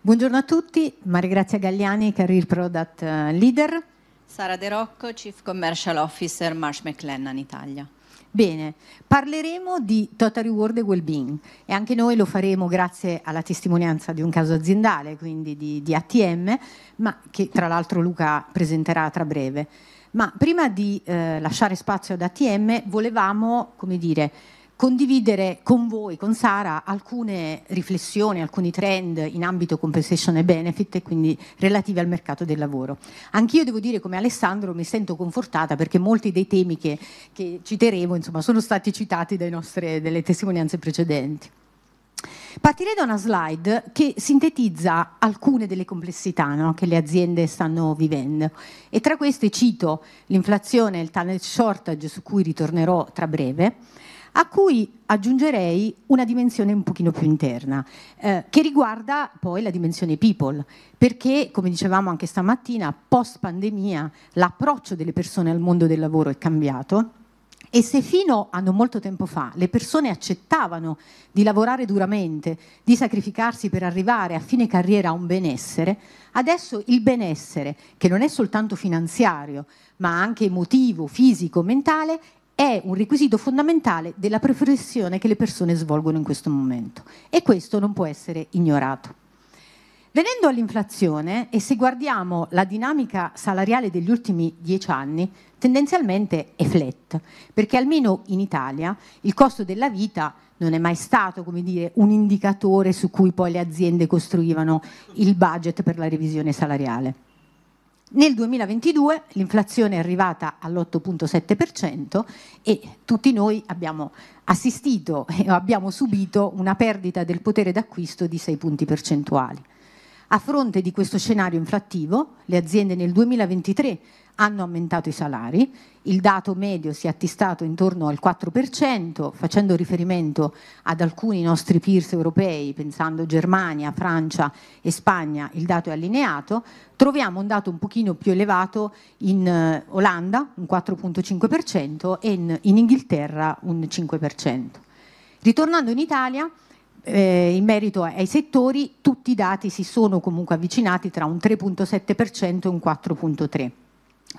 Buongiorno a tutti, Maria Grazia Gagliani, Career Product eh, Leader. Sara De Rocco, Chief Commercial Officer Marsh McLennan Italia. Bene, parleremo di total reward e Wellbeing e anche noi lo faremo grazie alla testimonianza di un caso aziendale, quindi di, di ATM, ma che tra l'altro Luca presenterà tra breve. Ma prima di eh, lasciare spazio ad ATM volevamo, come dire, condividere con voi, con Sara, alcune riflessioni, alcuni trend in ambito compensation e benefit e quindi relativi al mercato del lavoro. Anch'io devo dire come Alessandro mi sento confortata perché molti dei temi che, che citeremo insomma, sono stati citati dalle testimonianze precedenti. Partirei da una slide che sintetizza alcune delle complessità no, che le aziende stanno vivendo e tra queste cito l'inflazione e il talent shortage su cui ritornerò tra breve, a cui aggiungerei una dimensione un pochino più interna, eh, che riguarda poi la dimensione people, perché come dicevamo anche stamattina, post pandemia l'approccio delle persone al mondo del lavoro è cambiato. E se fino a non molto tempo fa le persone accettavano di lavorare duramente, di sacrificarsi per arrivare a fine carriera a un benessere, adesso il benessere, che non è soltanto finanziario, ma anche emotivo, fisico, mentale, è un requisito fondamentale della professione che le persone svolgono in questo momento e questo non può essere ignorato. Venendo all'inflazione e se guardiamo la dinamica salariale degli ultimi dieci anni, tendenzialmente è flat, perché almeno in Italia il costo della vita non è mai stato dire, un indicatore su cui poi le aziende costruivano il budget per la revisione salariale. Nel 2022 l'inflazione è arrivata all'8.7% e tutti noi abbiamo assistito e abbiamo subito una perdita del potere d'acquisto di 6 punti percentuali. A fronte di questo scenario inflattivo, le aziende nel 2023 hanno aumentato i salari, il dato medio si è attestato intorno al 4%, facendo riferimento ad alcuni nostri peers europei, pensando Germania, Francia e Spagna, il dato è allineato, troviamo un dato un pochino più elevato in eh, Olanda, un 4.5%, e in Inghilterra un 5%. Ritornando in Italia, eh, in merito ai settori tutti i dati si sono comunque avvicinati tra un 3.7% e un 4.3%.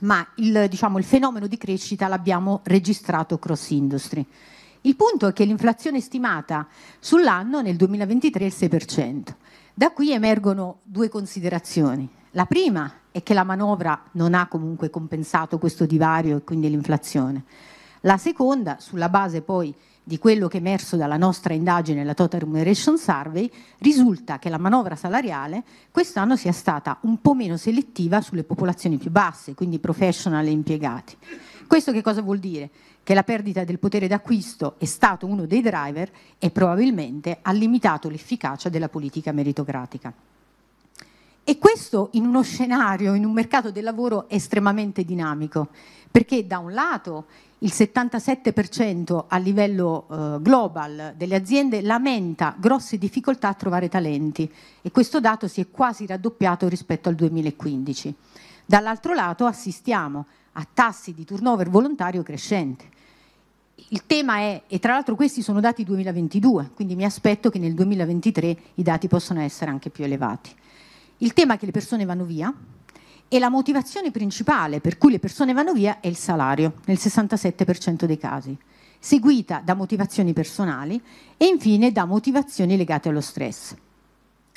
Ma il, diciamo, il fenomeno di crescita l'abbiamo registrato cross industry. Il punto è che l'inflazione stimata sull'anno nel 2023 è il 6%. Da qui emergono due considerazioni. La prima è che la manovra non ha comunque compensato questo divario e quindi l'inflazione. La seconda, sulla base poi di quello che è emerso dalla nostra indagine, la Total Remuneration Survey, risulta che la manovra salariale quest'anno sia stata un po' meno selettiva sulle popolazioni più basse, quindi professional e impiegati. Questo che cosa vuol dire? Che la perdita del potere d'acquisto è stato uno dei driver e probabilmente ha limitato l'efficacia della politica meritocratica. E questo in uno scenario, in un mercato del lavoro estremamente dinamico, perché da un lato il 77% a livello eh, global delle aziende lamenta grosse difficoltà a trovare talenti e questo dato si è quasi raddoppiato rispetto al 2015. Dall'altro lato assistiamo a tassi di turnover volontario crescente. Il tema è, e tra l'altro questi sono dati 2022, quindi mi aspetto che nel 2023 i dati possano essere anche più elevati. Il tema è che le persone vanno via, e la motivazione principale per cui le persone vanno via è il salario, nel 67% dei casi, seguita da motivazioni personali e infine da motivazioni legate allo stress.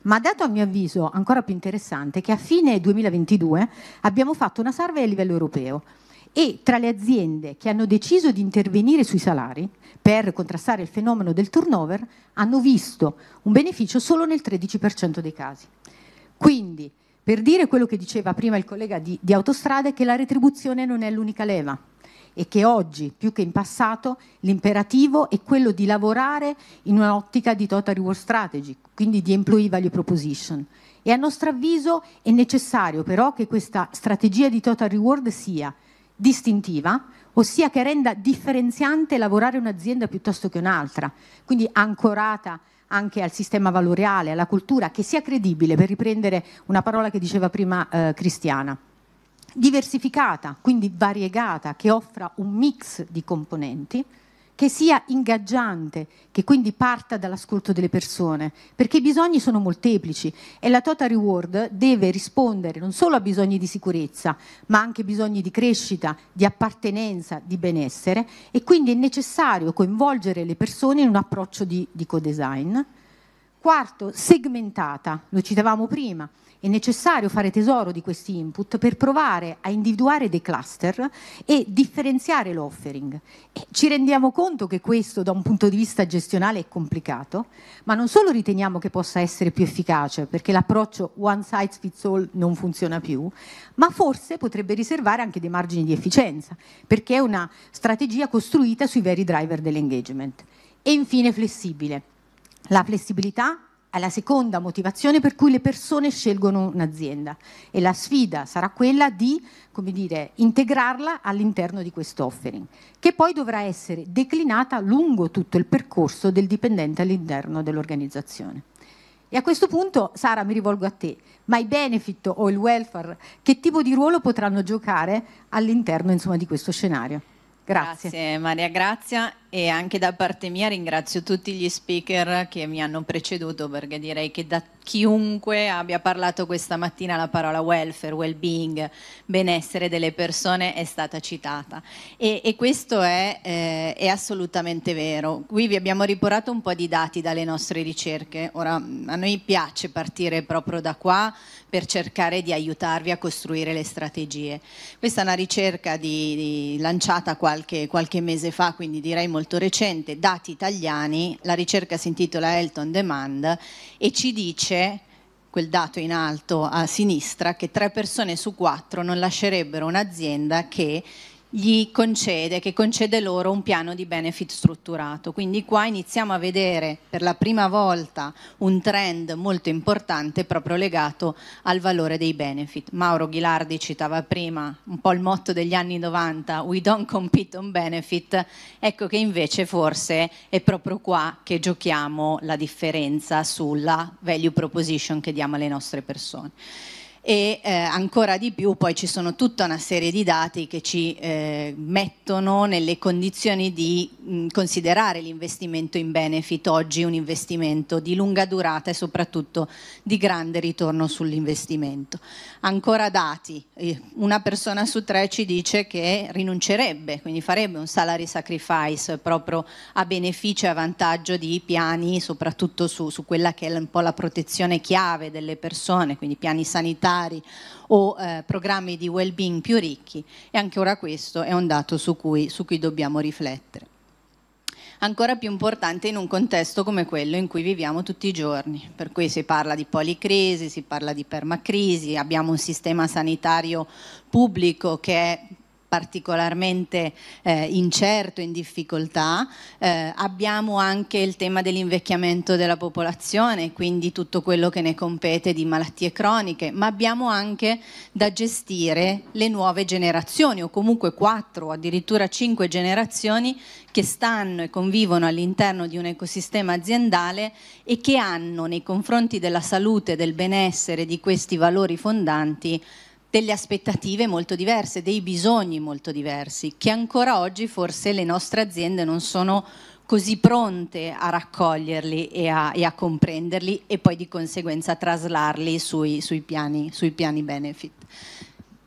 Ma dato a mio avviso ancora più interessante che a fine 2022 abbiamo fatto una survey a livello europeo e tra le aziende che hanno deciso di intervenire sui salari per contrastare il fenomeno del turnover hanno visto un beneficio solo nel 13% dei casi. Quindi per dire quello che diceva prima il collega di, di Autostrade, che la retribuzione non è l'unica leva e che oggi, più che in passato, l'imperativo è quello di lavorare in un'ottica di total reward strategy, quindi di employee value proposition. E a nostro avviso è necessario però che questa strategia di total reward sia distintiva, ossia che renda differenziante lavorare un'azienda piuttosto che un'altra, quindi ancorata anche al sistema valoriale, alla cultura, che sia credibile, per riprendere una parola che diceva prima eh, Cristiana diversificata, quindi variegata, che offra un mix di componenti, che sia ingaggiante, che quindi parta dall'ascolto delle persone, perché i bisogni sono molteplici e la Total Reward deve rispondere non solo a bisogni di sicurezza, ma anche bisogni di crescita, di appartenenza, di benessere e quindi è necessario coinvolgere le persone in un approccio di, di co-design. Quarto, segmentata, lo citavamo prima, è necessario fare tesoro di questi input per provare a individuare dei cluster e differenziare l'offering. E ci rendiamo conto che questo da un punto di vista gestionale è complicato, ma non solo riteniamo che possa essere più efficace perché l'approccio one size fits all non funziona più, ma forse potrebbe riservare anche dei margini di efficienza perché è una strategia costruita sui veri driver dell'engagement. E infine flessibile la flessibilità è la seconda motivazione per cui le persone scelgono un'azienda e la sfida sarà quella di dire, integrarla all'interno di questo offering, che poi dovrà essere declinata lungo tutto il percorso del dipendente all'interno dell'organizzazione. E a questo punto, Sara, mi rivolgo a te, ma i benefit o il welfare, che tipo di ruolo potranno giocare all'interno insomma, di questo scenario? Grazie. Grazie Maria Grazia e anche da parte mia ringrazio tutti gli speaker che mi hanno preceduto perché direi che da chiunque abbia parlato questa mattina la parola welfare, well-being, benessere delle persone è stata citata e, e questo è, eh, è, assolutamente vero. Qui vi abbiamo riportato un po' di dati dalle nostre ricerche, ora a noi piace partire proprio da qua per cercare di aiutarvi a costruire le strategie. Questa è una ricerca di, di, lanciata qualche qualche, qualche mese fa, quindi direi molto recente, dati italiani, la ricerca si intitola Elton Demand e ci dice quel dato in alto a sinistra, che tre persone su quattro non lascerebbero un'azienda che gli concede, che concede loro un piano di benefit strutturato. Quindi qua iniziamo a vedere per la prima volta un trend molto importante proprio legato al valore dei benefit. Mauro Ghilardi citava prima un po' il motto degli anni 90, we don't compete on benefit, ecco che invece forse è proprio qua che giochiamo la differenza sulla value proposition che diamo alle nostre persone e eh, ancora di più poi ci sono tutta una serie di dati che ci eh, mettono nelle condizioni di mh, mm, considerare l'investimento in benefit oggi un investimento di lunga durata e soprattutto di grande ritorno sull'investimento. Ancora dati, eh, una persona su tre ci dice che rinuncerebbe, quindi farebbe un salary sacrifice proprio a beneficio e a vantaggio di piani soprattutto su, su quella che è un po' la protezione chiave delle persone, quindi piani sanitari alimentari o eh, programmi di well-being più ricchi e anche ora questo è un dato su cui, su cui dobbiamo riflettere. Ancora più importante in un contesto come quello in cui viviamo tutti i giorni, per cui si parla di policrisi, si parla di permacrisi, abbiamo un sistema sanitario pubblico che è particolarmente eh, incerto, in difficoltà. Eh, abbiamo anche il tema dell'invecchiamento della popolazione, quindi tutto quello che ne compete di malattie croniche, ma abbiamo anche da gestire le nuove generazioni o comunque quattro o addirittura cinque generazioni che stanno e convivono all'interno di un ecosistema aziendale e che hanno nei confronti della salute, del benessere, di questi valori fondanti delle aspettative molto diverse, dei bisogni molto diversi, che ancora oggi forse le nostre aziende non sono così pronte a raccoglierli e a, e a comprenderli e poi di conseguenza traslarli sui, sui, piani, sui piani benefit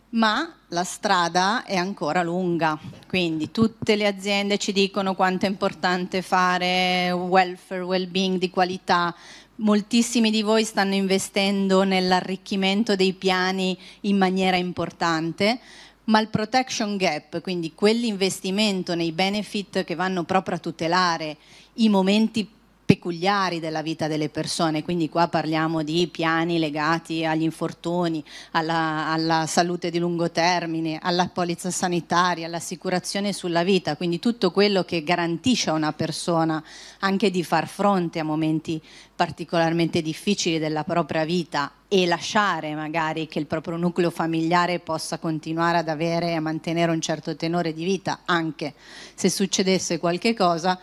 ma la strada è ancora lunga, quindi tutte le aziende ci dicono quanto è importante fare welfare, well-being di qualità, Moltissimi di voi stanno investendo nell'arricchimento dei piani in maniera importante, ma il protection gap, quindi quell'investimento nei benefit che vanno proprio a tutelare i momenti peculiari della vita delle persone, quindi qua parliamo di piani legati agli infortuni, alla, alla, salute di lungo termine, alla polizza sanitaria, all'assicurazione sulla vita, quindi tutto quello che garantisce a una persona anche di far fronte a momenti particolarmente difficili della propria vita e lasciare magari che il proprio nucleo familiare possa continuare ad avere e a mantenere un certo tenore di vita anche se succedesse qualche cosa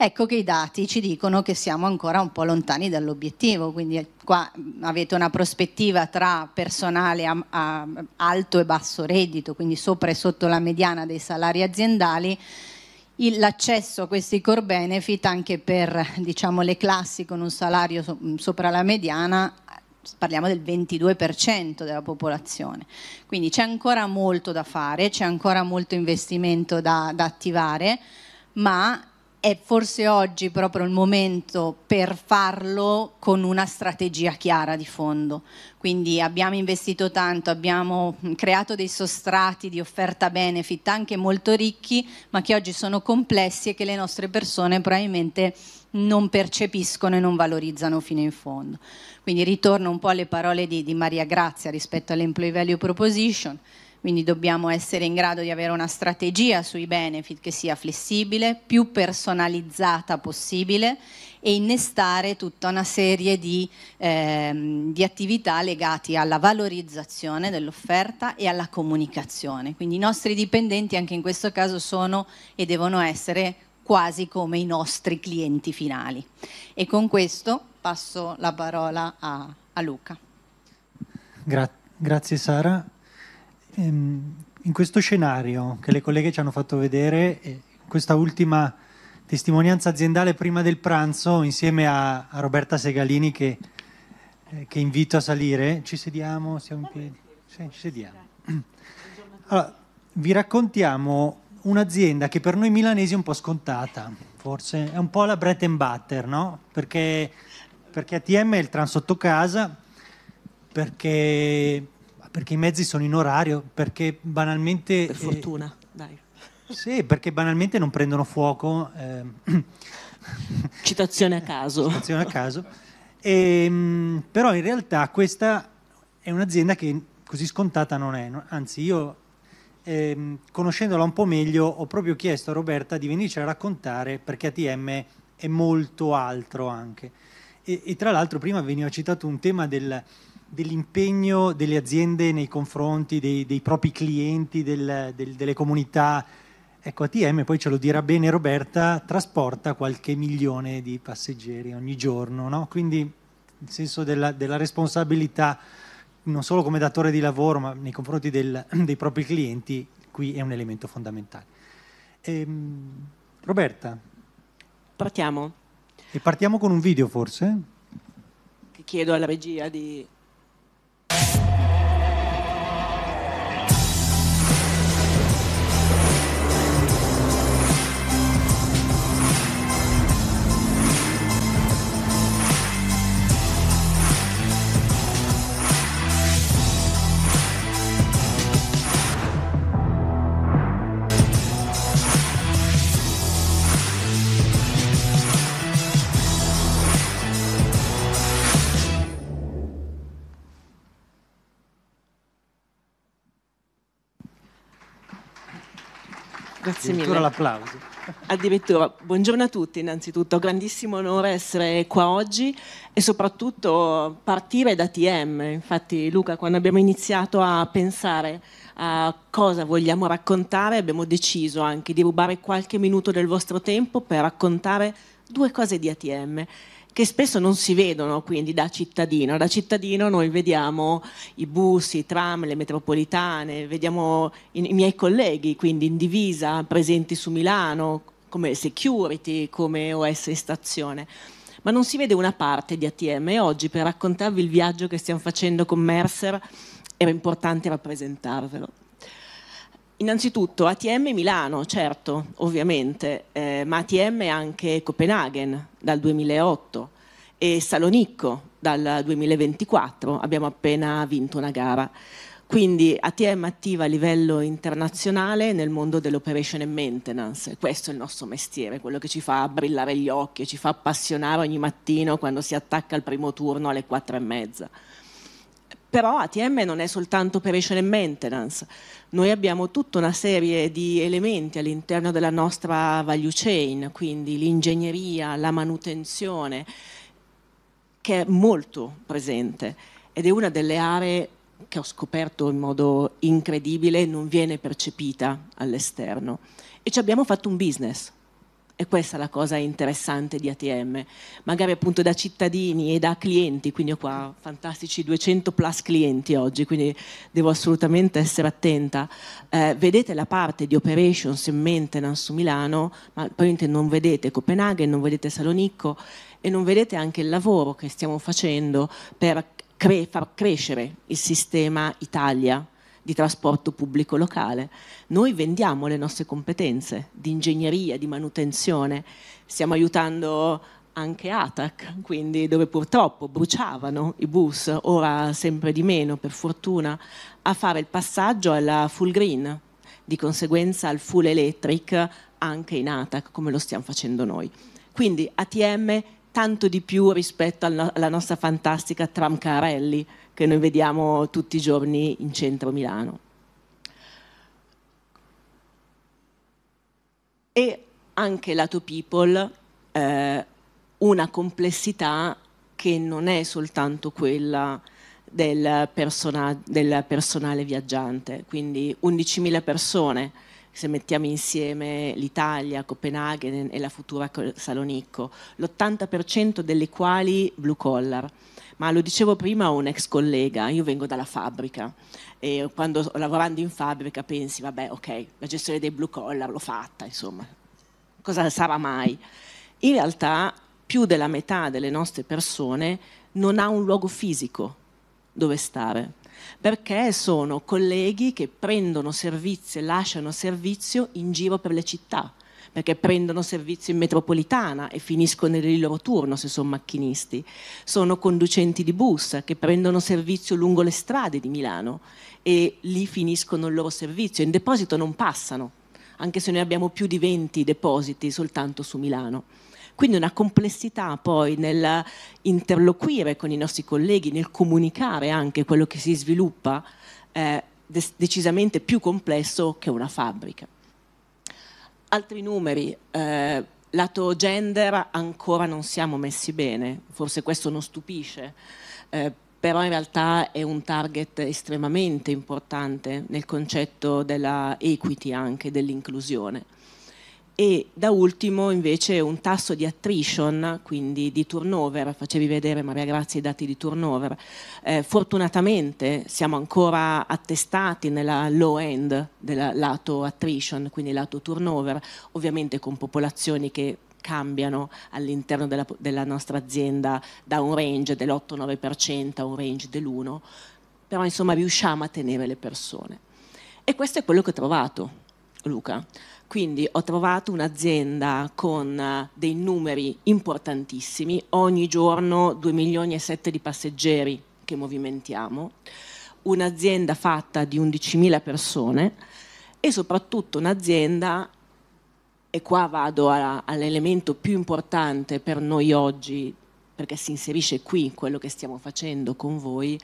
ecco che i dati ci dicono che siamo ancora un po' lontani dall'obiettivo, quindi qua avete una prospettiva tra personale a, a alto e basso reddito, quindi sopra e sotto la mediana dei salari aziendali l'accesso a questi core benefit anche per diciamo, le classi con un salario sopra la mediana parliamo del 22% della popolazione. Quindi c'è ancora molto da fare, c'è ancora molto investimento da, da attivare, ma è forse oggi proprio il momento per farlo con una strategia chiara di fondo. Quindi abbiamo investito tanto, abbiamo creato dei sostrati di offerta benefit anche molto ricchi, ma che oggi sono complessi e che le nostre persone probabilmente non percepiscono e non valorizzano fino in fondo. Quindi ritorno un po' alle parole di, di Maria Grazia rispetto all'employee value proposition quindi dobbiamo essere in grado di avere una strategia sui benefit che sia flessibile, più personalizzata possibile e innestare tutta una serie di, ehm, di attività legate alla valorizzazione dell'offerta e alla comunicazione. Quindi i nostri dipendenti anche in questo caso sono e devono essere quasi come i nostri clienti finali. E con questo passo la parola a, a Luca. Gra- grazie Sara. Ehm, in questo scenario che le colleghe ci hanno fatto vedere, eh, questa ultima testimonianza aziendale prima del pranzo, insieme a, a Roberta Segalini che, eh, che, invito a salire, ci sediamo, siamo in piedi? Sì, ci sediamo. Allora, vi raccontiamo un'azienda che per noi milanesi è un po' scontata, forse, è un po' la bread and butter, no? Perché, perché ATM è il tram sotto casa, perché perché i mezzi sono in orario, perché banalmente... Per eh, fortuna, eh, dai. Sì, perché banalmente non prendono fuoco. Eh, citazione a caso. Citazione a caso. E, ehm, però in realtà questa è un'azienda che così scontata non è, anzi io eh, conoscendola un po' meglio ho proprio chiesto a Roberta di venirci a raccontare perché ATM è molto altro anche. E, e tra l'altro prima veniva citato un tema del, dell'impegno delle aziende nei confronti dei, dei propri clienti, del, del, delle comunità. Ecco, ATM, poi ce lo dirà bene Roberta, trasporta qualche milione di passeggeri ogni giorno, no? quindi il senso della, della, responsabilità non solo come datore di lavoro, ma nei confronti del, dei propri clienti, qui è un elemento fondamentale. Ehm, Roberta. Partiamo. E partiamo con un video forse? chiedo alla regia di you. Grazie Addirittura mille. l'applauso. Addirittura, buongiorno a tutti innanzitutto, grandissimo onore essere qua oggi e soprattutto partire da TM. Infatti Luca, quando abbiamo iniziato a pensare a cosa vogliamo raccontare, abbiamo deciso anche di rubare qualche minuto del vostro tempo per raccontare due cose di ATM che spesso non si vedono quindi da cittadino. Da cittadino noi vediamo i bus, i tram, le metropolitane, vediamo i, i miei colleghi quindi in divisa presenti su Milano come security, come OS in stazione ma non si vede una parte di ATM e oggi per raccontarvi il viaggio che stiamo facendo con Mercer era importante rappresentarvelo. Innanzitutto ATM Milano, certo, ovviamente, eh, ma ATM anche Copenaghen dal 2008 e Salonicco dal 2024, abbiamo appena vinto una gara. Quindi ATM attiva a livello internazionale nel mondo dell'operation and maintenance, questo è il nostro mestiere, quello che ci fa brillare gli occhi, ci fa appassionare ogni mattino quando si attacca al primo turno alle quattro e mezza. Però ATM non è soltanto operation and maintenance, noi abbiamo tutta una serie di elementi all'interno della nostra value chain, quindi l'ingegneria, la manutenzione, che è molto presente ed è una delle aree che ho scoperto in modo incredibile non viene percepita all'esterno. E ci abbiamo fatto un business, e questa è la cosa interessante di ATM. Magari appunto da cittadini e da clienti, quindi ho qua fantastici 200 plus clienti oggi, quindi devo assolutamente essere attenta. Eh, vedete la parte di operations in maintenance Milano, ma poi non vedete Copenaghen, non vedete Salonicco e non vedete anche il lavoro che stiamo facendo per cre- far crescere il sistema Italia di trasporto pubblico locale. Noi vendiamo le nostre competenze di ingegneria, di manutenzione, stiamo aiutando anche ATAC, quindi dove purtroppo bruciavano i bus, ora sempre di meno per fortuna, a fare il passaggio alla full green, di conseguenza al full electric anche in ATAC come lo stiamo facendo noi. Quindi ATM tanto di più rispetto alla nostra fantastica tram Carelli che noi vediamo tutti i giorni in centro Milano. E anche lato people eh, una complessità che non è soltanto quella del, persona, del personale viaggiante, quindi 11.000 persone se mettiamo insieme l'Italia, Copenaghen e la futura Salonicco, l'80% delle quali blue collar ma lo dicevo prima a un ex collega, io vengo dalla fabbrica e quando lavorando in fabbrica pensi, vabbè, ok, la gestione dei blue collar l'ho fatta, insomma, cosa sarà mai? In realtà più della metà delle nostre persone non ha un luogo fisico dove stare, perché sono colleghi che prendono servizio e lasciano servizio in giro per le città perché prendono servizio in metropolitana e finiscono il loro turno se sono macchinisti, sono conducenti di bus che prendono servizio lungo le strade di Milano e lì finiscono il loro servizio, in deposito non passano, anche se noi abbiamo più di 20 depositi soltanto su Milano. Quindi una complessità poi interloquire con i nostri colleghi, nel comunicare anche quello che si sviluppa, eh, decisamente più complesso che una fabbrica. Altri numeri, eh, lato gender ancora non siamo messi bene, forse questo non stupisce, eh, però in realtà è un target estremamente importante nel concetto della equity anche, dell'inclusione e da ultimo invece un tasso di attrition, quindi di turnover, facevi vedere Maria Grazia i dati di turnover. Eh, fortunatamente siamo ancora attestati nella low end del lato attrition, quindi lato turnover, ovviamente con popolazioni che cambiano all'interno della, della nostra azienda da un range dell'8-9% a un range dell'1%, però insomma riusciamo a tenere le persone. E questo è quello che ho trovato, Luca. Quindi ho trovato un'azienda con eh, dei numeri importantissimi, ogni giorno 2 milioni e 7 di passeggeri che movimentiamo, un'azienda fatta di 11.000 persone e soprattutto un'azienda, e qua vado a, all'elemento più importante per noi oggi, perché si inserisce qui quello che stiamo facendo con voi,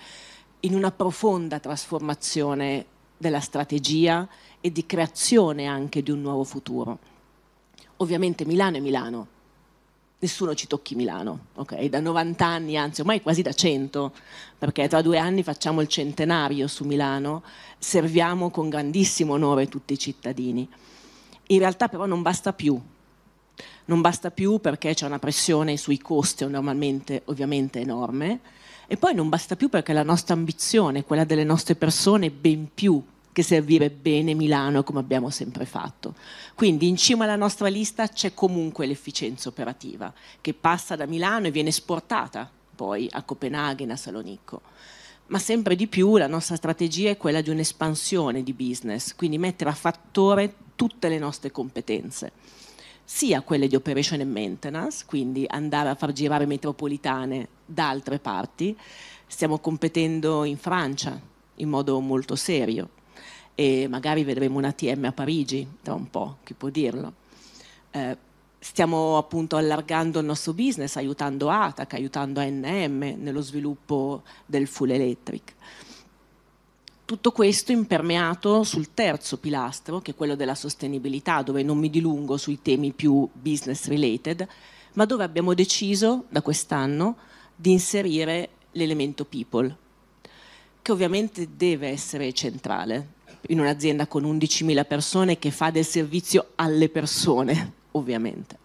in una profonda trasformazione della strategia e di creazione anche di un nuovo futuro. Ovviamente Milano è Milano, nessuno ci tocchi Milano, okay? da 90 anni, anzi ormai quasi da 100, perché tra due anni facciamo il centenario su Milano, serviamo con grandissimo onore tutti i cittadini. In realtà però non basta più, non basta più perché c'è una pressione sui costi normalmente ovviamente enorme e poi non basta più perché la nostra ambizione, quella delle nostre persone, è ben più che servire bene Milano come abbiamo sempre fatto. Quindi in cima alla nostra lista c'è comunque l'efficienza operativa che passa da Milano e viene esportata poi a Copenaghen, a Salonicco. Ma sempre di più la nostra strategia è quella di un'espansione di business, quindi mettere a fattore tutte le nostre competenze sia quelle di operation and maintenance, quindi andare a far girare metropolitane da altre parti. Stiamo competendo in Francia in modo molto serio, e magari vedremo un ATM a Parigi tra un po', chi può dirlo. Eh, stiamo appunto allargando il nostro business, aiutando ATAC, aiutando ANM nello sviluppo del full electric. Tutto questo impermeato sul terzo pilastro, che è quello della sostenibilità, dove non mi dilungo sui temi più business related, ma dove abbiamo deciso da quest'anno di inserire l'elemento people, che ovviamente deve essere centrale in un'azienda con 11.000 persone che fa del servizio alle persone, ovviamente.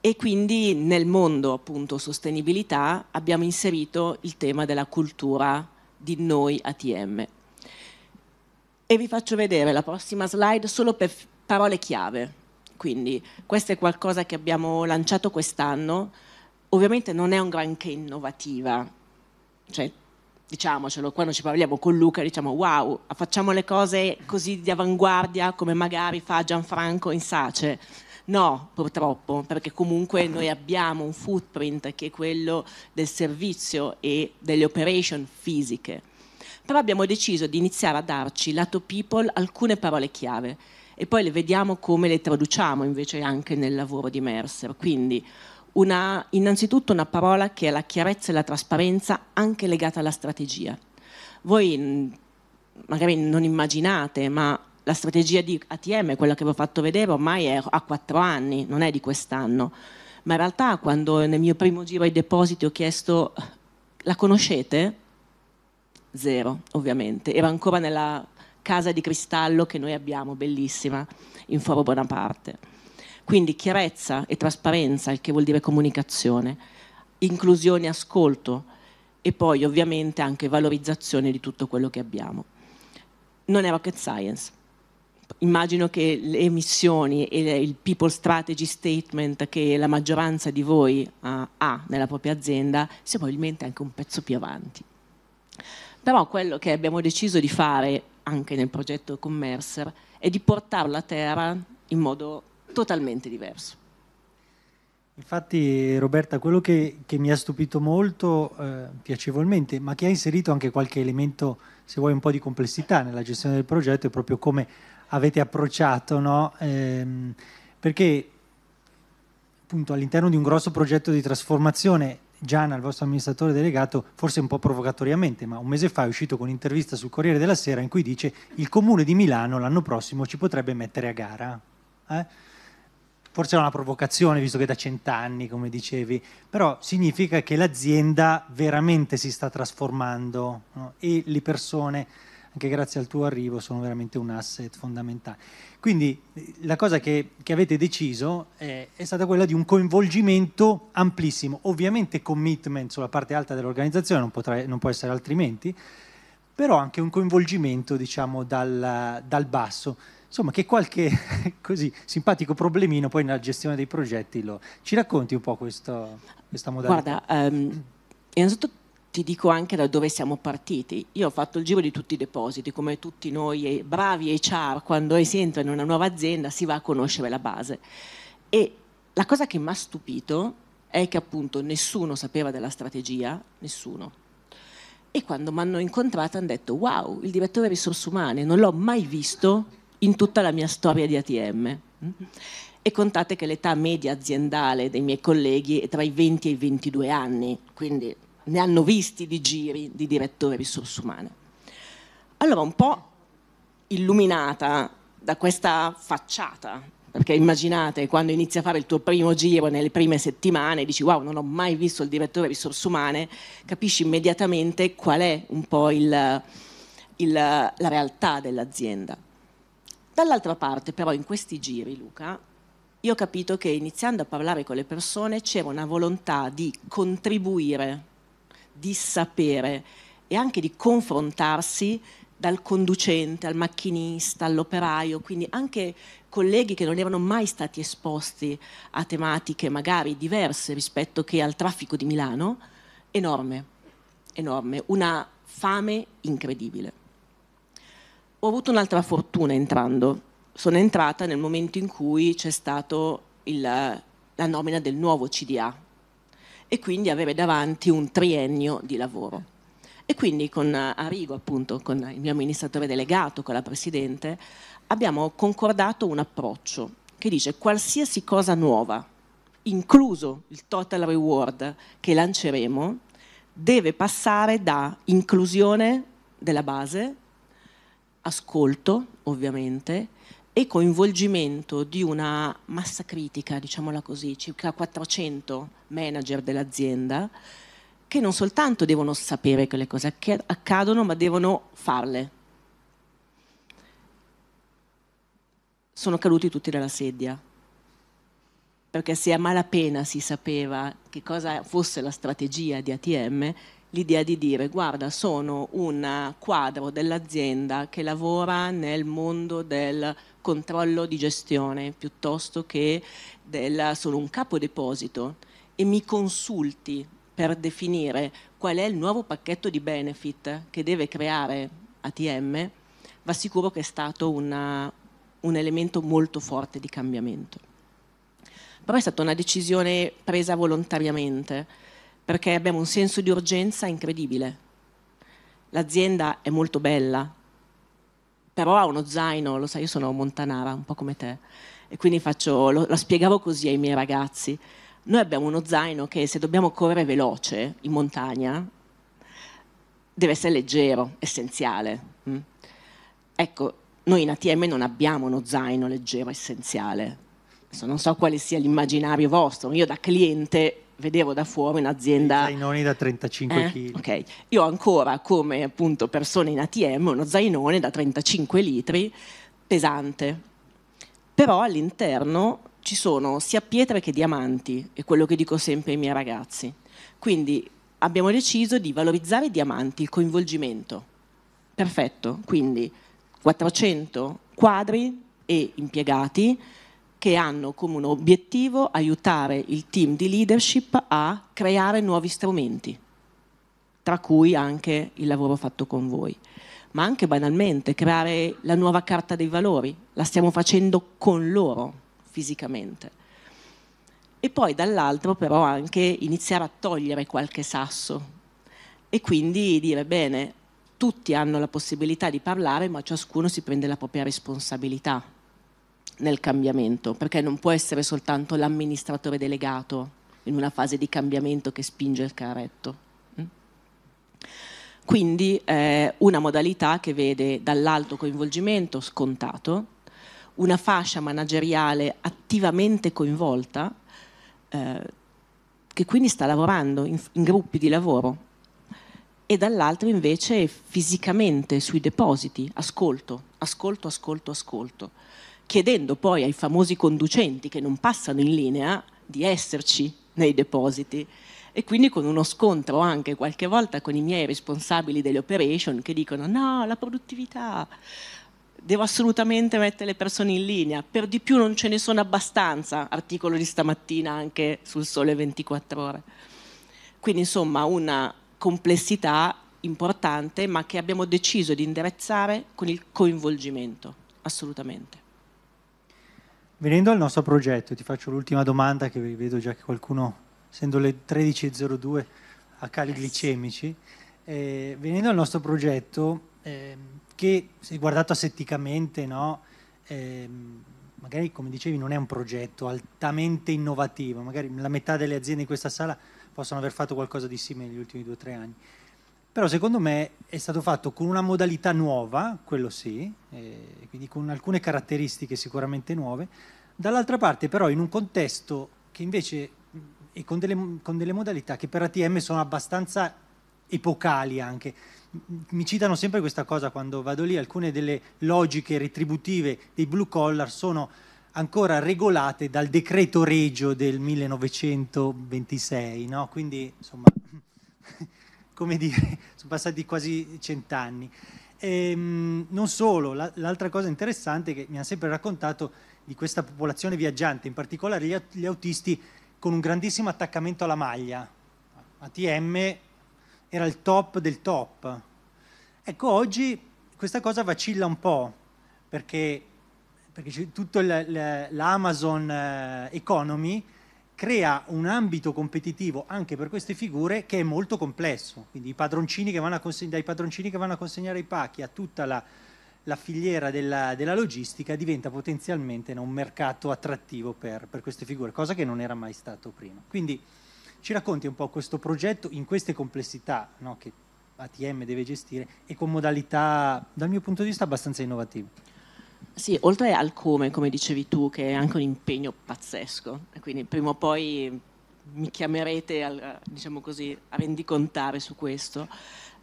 E quindi nel mondo appunto sostenibilità abbiamo inserito il tema della cultura di noi ATM. E vi faccio vedere la prossima slide solo per parole chiave. Quindi questo è qualcosa che abbiamo lanciato quest'anno. Ovviamente non è un granché innovativa, cioè diciamocelo, quando ci parliamo con Luca diciamo wow, facciamo le cose così di avanguardia come magari fa Gianfranco in Sace. No, purtroppo, perché comunque noi abbiamo un footprint che è quello del servizio e delle operation fisiche. Però abbiamo deciso di iniziare a darci, lato people, alcune parole chiave e poi le vediamo come le traduciamo invece anche nel lavoro di Mercer. Quindi una, innanzitutto una parola che è la chiarezza e la trasparenza anche legata alla strategia. Voi mm, magari non immaginate, ma la strategia di ATM, quella che vi ho fatto vedere, ormai è a quattro anni, non è di quest'anno. Ma in realtà quando nel mio primo giro ai depositi ho chiesto la conoscete? Zero, ovviamente. Era ancora nella casa di cristallo che noi abbiamo, bellissima, in Foro Bonaparte. Quindi chiarezza e trasparenza, il che vuol dire comunicazione, inclusione e ascolto e poi ovviamente anche valorizzazione di tutto quello che abbiamo. Non è rocket science. Immagino che le missioni e il people strategy statement che la maggioranza di voi uh, ha nella propria azienda sia probabilmente anche un pezzo più avanti. Però quello che abbiamo deciso di fare anche nel progetto Commercer è di portarlo a terra in modo totalmente diverso. Infatti Roberta, quello che, che mi ha stupito molto eh, piacevolmente, ma che ha inserito anche qualche elemento, se vuoi, un po' di complessità nella gestione del progetto, è proprio come avete approcciato, no? ehm, perché appunto all'interno di un grosso progetto di trasformazione Gianna, il vostro amministratore delegato, forse un po' provocatoriamente, ma un mese fa è uscito con un'intervista sul Corriere della Sera in cui dice il Comune di Milano l'anno prossimo ci potrebbe mettere a gara. Eh? forse è una provocazione visto che da cent'anni, come dicevi, però significa che l'azienda veramente si sta trasformando no? e le persone, anche grazie al tuo arrivo, sono veramente un asset fondamentale. Quindi eh, la cosa che, che avete deciso è, eh, è stata quella di un coinvolgimento amplissimo, ovviamente commitment sulla parte alta dell'organizzazione, non, potrà, non può essere altrimenti, però anche un coinvolgimento diciamo dal, dal basso insomma che qualche così simpatico problemino poi nella gestione dei progetti lo... Ci racconti un po' questo, questa modalità? Guarda, um, innanzitutto ti dico anche da dove siamo partiti. Io ho fatto il giro di tutti i depositi, come tutti noi e bravi HR, quando si entra in una nuova azienda si va a conoscere la base. E la cosa che mi ha stupito è che appunto nessuno sapeva della strategia, nessuno. E quando mi hanno incontrato hanno detto wow, il direttore risorse umane, non l'ho mai visto in tutta la mia storia di ATM. E contate che l'età media aziendale dei miei colleghi è tra i 20 e i 22 anni, quindi ne hanno visti di giri di direttore risorse umane. Allora, un po' illuminata da questa facciata, perché immaginate quando inizi a fare il tuo primo giro nelle prime settimane, dici wow, non ho mai visto il direttore risorse umane, capisci immediatamente qual è un po' il, il, la realtà dell'azienda. Dall'altra parte però in questi giri, Luca, io ho capito che iniziando a parlare con le persone c'era una volontà di contribuire, di sapere e anche di confrontarsi dal conducente al macchinista, all'operaio, quindi anche colleghi che non erano mai stati esposti a tematiche magari diverse rispetto che al traffico di Milano, enorme, enorme, una fame incredibile ho avuto un'altra fortuna entrando. Sono entrata nel momento in cui c'è stata la nomina del nuovo CDA e quindi avere davanti un triennio di lavoro. E quindi con eh, Arrigo, appunto, con il mio amministratore delegato, con la Presidente, abbiamo concordato un approccio che dice qualsiasi cosa nuova, incluso il total reward che lanceremo, deve passare da inclusione della base ascolto ovviamente e coinvolgimento di una massa critica, diciamola così, circa 400 manager dell'azienda che non soltanto devono sapere che le cose accadono, ma devono farle. Sono caduti tutti dalla sedia, perché se a malapena si sapeva che cosa fosse la strategia di ATM, l'idea di dire guarda sono un quadro dell'azienda che lavora nel mondo del controllo di gestione piuttosto che del, sono un capo deposito e mi consulti per definire qual è il nuovo pacchetto di benefit che deve creare ATM, va sicuro che è stato una, un elemento molto forte di cambiamento. Però è stata una decisione presa volontariamente perché abbiamo un senso di urgenza incredibile. L'azienda è molto bella, però ha uno zaino, lo sai, io sono montanara, un po' come te, e quindi faccio, lo, lo spiegavo così ai miei ragazzi. Noi abbiamo uno zaino che se dobbiamo correre veloce in montagna, deve essere leggero, essenziale. Mm? Ecco, noi in ATM non abbiamo uno zaino leggero, essenziale. Adesso non so quale sia l'immaginario vostro, io da cliente vedevo da fuori un'azienda... zainoni da 35 kg. Eh? Ok, io ancora come appunto persona in ATM uno zainone da 35 litri pesante, però all'interno ci sono sia pietre che diamanti, è quello che dico sempre ai miei ragazzi. Quindi abbiamo deciso di valorizzare i diamanti, il coinvolgimento. Perfetto, quindi 400 quadri e impiegati che hanno come obiettivo aiutare il team di leadership a creare nuovi strumenti, tra cui anche il lavoro fatto con voi, ma anche banalmente creare la nuova carta dei valori, la stiamo facendo con loro fisicamente. E poi dall'altro però anche iniziare a togliere qualche sasso e quindi dire bene, tutti hanno la possibilità di parlare ma ciascuno si prende la propria responsabilità nel cambiamento, perché non può essere soltanto l'amministratore delegato in una fase di cambiamento che spinge il carretto. Mm? Quindi eh, una modalità che vede dall'alto coinvolgimento scontato, una fascia manageriale attivamente coinvolta, eh, che quindi sta lavorando in, in gruppi di lavoro, e dall'altro invece fisicamente sui depositi, ascolto, ascolto, ascolto, ascolto chiedendo poi ai famosi conducenti che non passano in linea di esserci nei depositi e quindi con uno scontro anche qualche volta con i miei responsabili delle operation che dicono no, la produttività, devo assolutamente mettere le persone in linea, per di più non ce ne sono abbastanza, articolo di stamattina anche sul sole 24 ore. Quindi insomma una complessità importante ma che abbiamo deciso di indirizzare con il coinvolgimento, assolutamente. Venendo al nostro progetto, ti faccio l'ultima domanda che vedo già che qualcuno, essendo le 13.02 a cali eh glicemici, eh, venendo al nostro progetto, eh, che se guardato asetticamente, no, eh, magari come dicevi non è un progetto altamente innovativo, magari la metà delle aziende in questa sala possono aver fatto qualcosa di simile negli ultimi due o tre anni però secondo me è stato fatto con una modalità nuova, quello sì, eh, quindi con alcune caratteristiche sicuramente nuove, dall'altra parte però in un contesto che invece e con con delle modalità che per ATM sono abbastanza epocali anche. Mi citano sempre questa cosa quando vado lì, alcune delle logiche retributive dei blue collar sono ancora regolate dal decreto regio del 1926, no? Quindi, insomma, come dire, sono passati quasi cent'anni. Ehm, non solo, l'altra cosa interessante è che mi hanno sempre raccontato di questa popolazione viaggiante, in particolare gli, gli autisti con un grandissimo attaccamento alla maglia. ATM era il top del top. Ecco, oggi questa cosa vacilla un po', perché, perché tutto l'Amazon eh, economy crea un ambito competitivo anche per queste figure che è molto complesso, quindi i padroncini che vanno dai padroncini che vanno a consegnare i pacchi a tutta la, la filiera della, della, logistica diventa potenzialmente un mercato attrattivo per, per, queste figure, cosa che non era mai stato prima. Quindi ci racconti un po' questo progetto in queste complessità no, che ATM deve gestire e con modalità, dal mio punto di vista, abbastanza innovative. Sì, oltre al come, come dicevi tu, che è anche un impegno pazzesco, quindi prima o poi mi chiamerete al, diciamo così, a rendicontare su questo.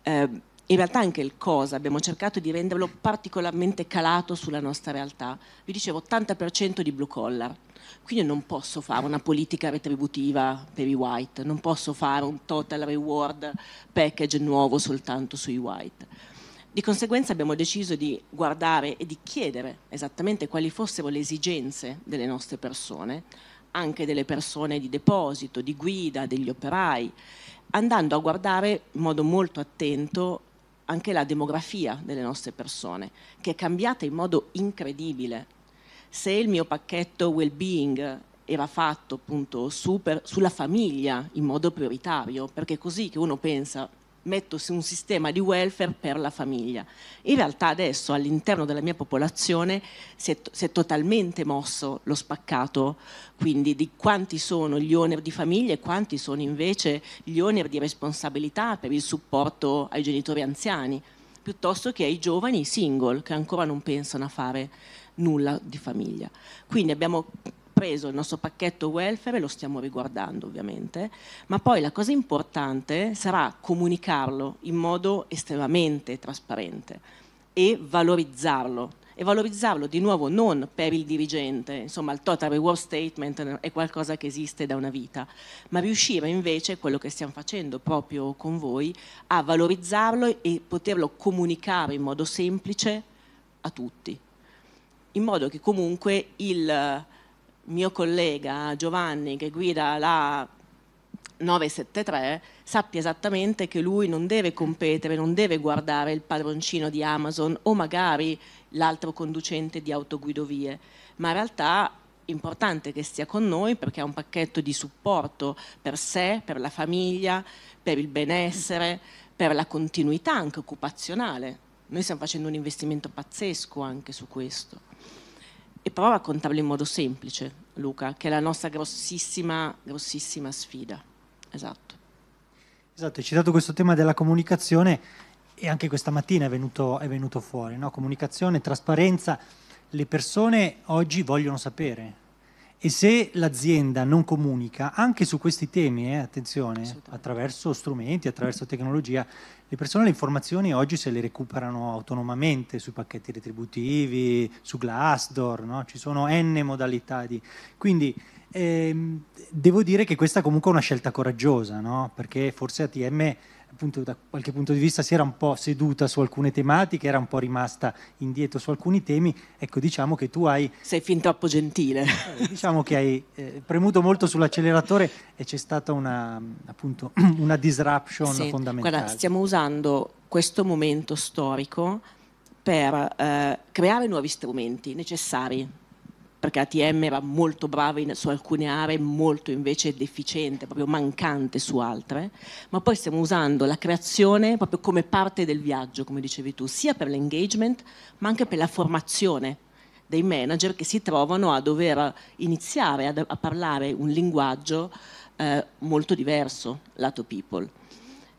Eh, in realtà anche il cosa, abbiamo cercato di renderlo particolarmente calato sulla nostra realtà. Vi dicevo 80% di blue collar, quindi non posso fare una politica retributiva per i white, non posso fare un total reward package nuovo soltanto sui white di conseguenza abbiamo deciso di guardare e di chiedere esattamente quali fossero le esigenze delle nostre persone, anche delle persone di deposito, di guida, degli operai, andando a guardare in modo molto attento anche la demografia delle nostre persone, che è cambiata in modo incredibile. Se il mio pacchetto well-being era fatto appunto super, sulla famiglia in modo prioritario, perché è così che uno pensa metto su un sistema di welfare per la famiglia. In realtà adesso all'interno della mia popolazione si è, si è, totalmente mosso lo spaccato, quindi di quanti sono gli oneri di famiglia e quanti sono invece gli oneri di responsabilità per il supporto ai genitori anziani, piuttosto che ai giovani single che ancora non pensano a fare nulla di famiglia. Quindi abbiamo preso il nostro pacchetto welfare e lo stiamo riguardando ovviamente, ma poi la cosa importante sarà comunicarlo in modo estremamente trasparente e valorizzarlo e valorizzarlo di nuovo non per il dirigente, insomma il total reward statement è qualcosa che esiste da una vita, ma riuscire invece, quello che stiamo facendo proprio con voi, a valorizzarlo e poterlo comunicare in modo semplice a tutti, in modo che comunque il mio collega Giovanni che guida la 973 sappia esattamente che lui non deve competere, non deve guardare il padroncino di Amazon o magari l'altro conducente di autoguidovie, ma in realtà è importante che stia con noi perché è un pacchetto di supporto per sé, per la famiglia, per il benessere, per la continuità anche occupazionale. Noi stiamo facendo un investimento pazzesco anche su questo e prova a contarlo in modo semplice, Luca, che è la nostra grossissima, grossissima sfida. Esatto. Esatto, hai citato questo tema della comunicazione e anche questa mattina è venuto, è venuto fuori, no? comunicazione, trasparenza, le persone oggi vogliono sapere, e se l'azienda non comunica anche su questi temi, eh, attenzione, attraverso strumenti, attraverso tecnologia, le persone le informazioni oggi se le recuperano autonomamente sui pacchetti retributivi, su Glassdoor, no? ci sono n modalità di... Quindi ehm, devo dire che questa comunque è una scelta coraggiosa, no? perché forse ATM appunto da qualche punto di vista si era un po' seduta su alcune tematiche, era un po' rimasta indietro su alcuni temi, ecco diciamo che tu hai... Sei fin troppo gentile. Eh, diciamo che hai eh, premuto molto sull'acceleratore e c'è stata una, appunto, una disruption sì, fondamentale. Guarda, stiamo usando questo momento storico per eh, creare nuovi strumenti necessari perché ATM era molto brava in, su alcune aree, molto invece deficiente, proprio mancante su altre, ma poi stiamo usando la creazione proprio come parte del viaggio, come dicevi tu, sia per l'engagement ma anche per la formazione dei manager che si trovano a dover iniziare a, a parlare un linguaggio eh, molto diverso lato people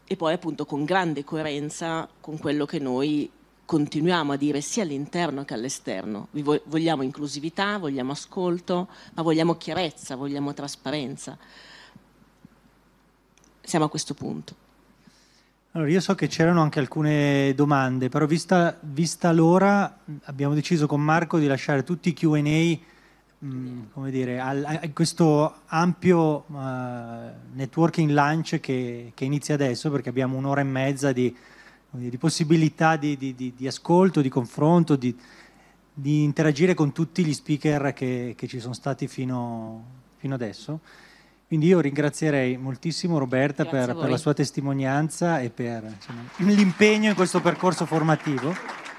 e poi appunto con grande coerenza con quello che noi continuiamo a dire sia all'interno che all'esterno. Vogliamo inclusività, vogliamo ascolto, ma vogliamo chiarezza, vogliamo trasparenza. Siamo a questo punto. Allora, io so che c'erano anche alcune domande, però vista, vista l'ora abbiamo deciso con Marco di lasciare tutti i QA Mm, come dire, al, a questo ampio uh, networking lunch che, che inizia adesso perché abbiamo un'ora e mezza di di possibilità di, di, di, di, ascolto, di confronto, di, interagire con tutti gli speaker che, che ci sono stati fino, fino, adesso. Quindi io ringrazierei moltissimo Roberta per, per, la sua testimonianza e per insomma, l'impegno in questo percorso formativo.